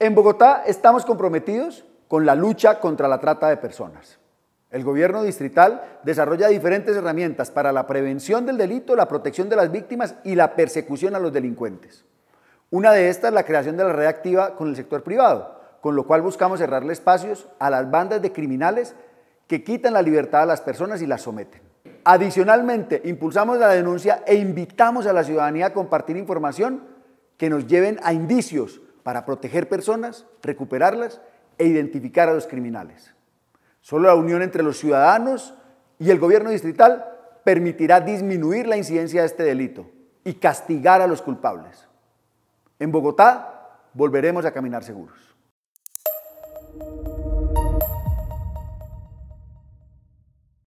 En Bogotá estamos comprometidos con la lucha contra la trata de personas. El gobierno distrital desarrolla diferentes herramientas para la prevención del delito, la protección de las víctimas y la persecución a los delincuentes. Una de estas es la creación de la red activa con el sector privado, con lo cual buscamos cerrarle espacios a las bandas de criminales que quitan la libertad a las personas y las someten. Adicionalmente, impulsamos la denuncia e invitamos a la ciudadanía a compartir información que nos lleven a indicios para proteger personas, recuperarlas e identificar a los criminales. Solo la unión entre los ciudadanos y el gobierno distrital permitirá disminuir la incidencia de este delito y castigar a los culpables. En Bogotá volveremos a caminar seguros.